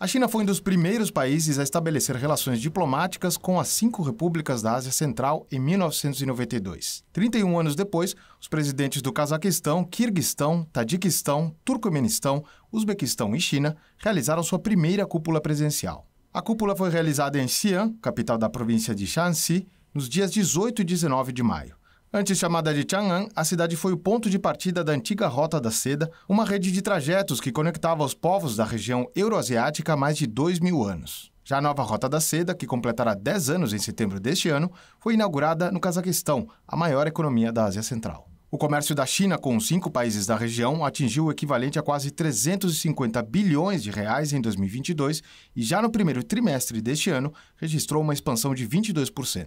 A China foi um dos primeiros países a estabelecer relações diplomáticas com as cinco repúblicas da Ásia Central em 1992. 31 anos depois, os presidentes do Cazaquistão, Quirguistão, Tadiquistão, Turcomenistão, Uzbequistão e China realizaram sua primeira cúpula presencial. A cúpula foi realizada em Xi'an, capital da província de Shaanxi, nos dias 18 e 19 de maio. Antes chamada de Chang'an, a cidade foi o ponto de partida da antiga Rota da Seda, uma rede de trajetos que conectava os povos da região euroasiática há mais de dois mil anos. Já a nova Rota da Seda, que completará 10 anos em setembro deste ano, foi inaugurada no Cazaquistão, a maior economia da Ásia Central. O comércio da China com os cinco países da região atingiu o equivalente a quase 350 bilhões de reais em 2022 e já no primeiro trimestre deste ano registrou uma expansão de 22%.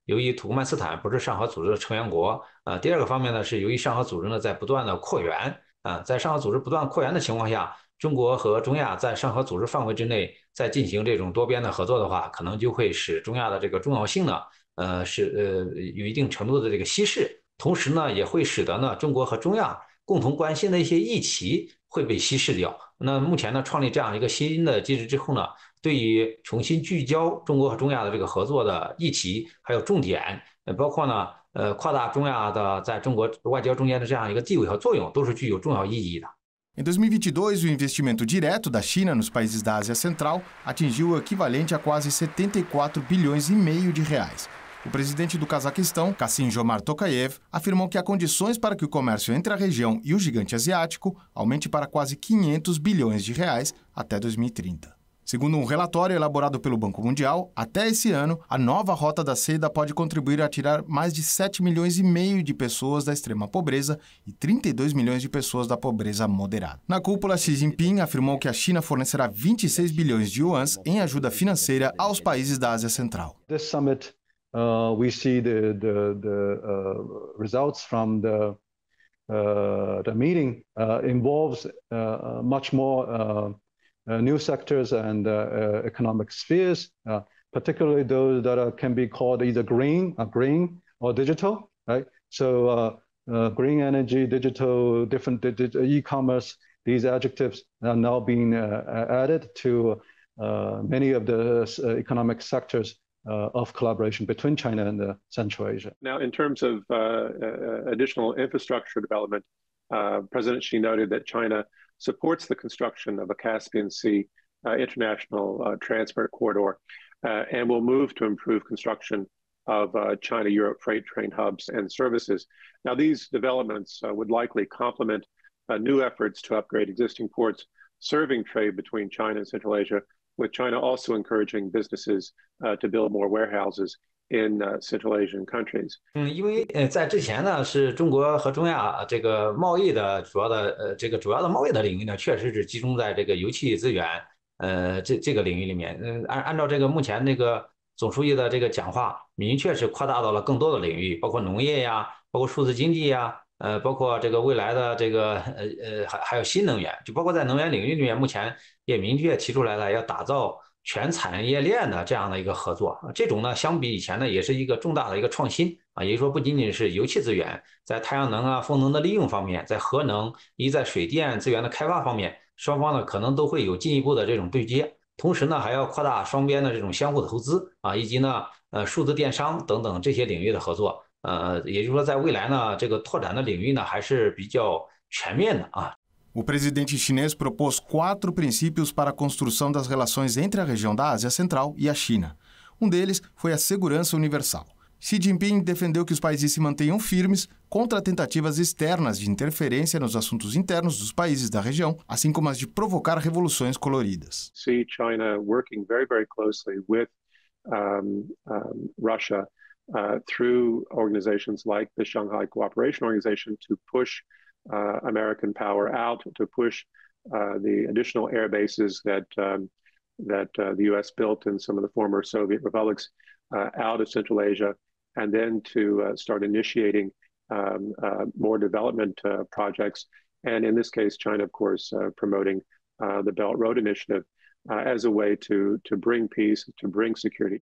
由于土库曼斯坦不是上合组织的成员国，呃，第二个方面呢是由于上合组织呢在不断的扩员，啊，在上合组织不断扩员的情况下，中国和中亚在上合组织范围之内在进行这种多边的合作的话，可能就会使中亚的这个重要性呢，呃，是呃有一定程度的这个稀释，同时呢也会使得呢中国和中亚共同关心的一些议题。会被稀释掉。那目前呢，创立这样一个新的机制之后呢，对于重新聚焦中国和中亚的这个合作的议题还有重点，包括呢，呃，扩大中亚的在中国外交中间的这样一个地位和作用，都是具有重要意义的。O presidente do Cazaquistão, Kassim Jomar Tokayev, afirmou que há condições para que o comércio entre a região e o gigante asiático aumente para quase 500 bilhões de reais até 2030. Segundo um relatório elaborado pelo Banco Mundial, até esse ano, a nova rota da seda pode contribuir a tirar mais de 7 milhões e meio de pessoas da extrema pobreza e 32 milhões de pessoas da pobreza moderada. Na cúpula, Xi Jinping afirmou que a China fornecerá 26 bilhões de yuans em ajuda financeira aos países da Ásia Central. This summit Uh, we see the, the, the uh, results from the, uh, the meeting involves much more new sectors and economic spheres, particularly those that are, can be called either green, or green or digital, right? So green energy, digital, different e-commerce, these adjectives are now being added to many of the economic sectors uh, of collaboration between China and uh, Central Asia. Now, in terms of uh, uh additional infrastructure development, uh, President Xi noted that China supports the construction of a Caspian Sea uh, international transport corridor and will move to improve construction of China Europe freight train hubs and services. Now, these developments would likely complement new efforts to upgrade existing ports serving trade between China and Central Asia with China also encouraging businesses to build more warehouses. in Central Asian countries，嗯，因为呃，在之前呢，是中国和中亚这个贸易的主要的呃，这个主要的贸易的领域呢，确实是集中在这个油气资源，呃，这这个领域里面，嗯，按按照这个目前那个总书记的这个讲话，明确是扩大到了更多的领域，包括农业呀，包括数字经济呀，呃，包括这个未来的这个呃呃，还还有新能源，就包括在能源领域里面，目前也明确提出来了要打造全产业链的这样的一个合作。这种呢，相比以前呢，也是一个重大的一个创新啊，也就是说，不仅仅是油气资源，在太阳能啊、风能的利用方面，在核能以及在水电资源的开发方面，双方呢可能都会有进一步的这种对接。同时呢，还要扩大双边的这种相互投资啊，以及呢呃数字电商等等这些领域的合作。呃，也就是说，在未来呢，这个拓展的领域呢还是比较全面的啊。O presidente chinês propôs quatro princípios para a construção das relações entre a região da Ásia Central e a China. Um deles foi a segurança universal. Xi Jinping defendeu que os países se mantenham firmes contra tentativas externas de interferência nos assuntos internos dos países da região, assim como as de provocar revoluções coloridas. See China working very very closely with um, um, Russia uh, through organizations like the Shanghai Cooperation Organization to push uh, American power out, to push uh, the additional air bases that um, that uh, the U.S. built in some of the former Soviet republics uh, out of Central Asia, and then to uh, start initiating um, more development projects. And in this case, China, of course, promoting the Belt Road Initiative as a way to to bring peace, to bring security.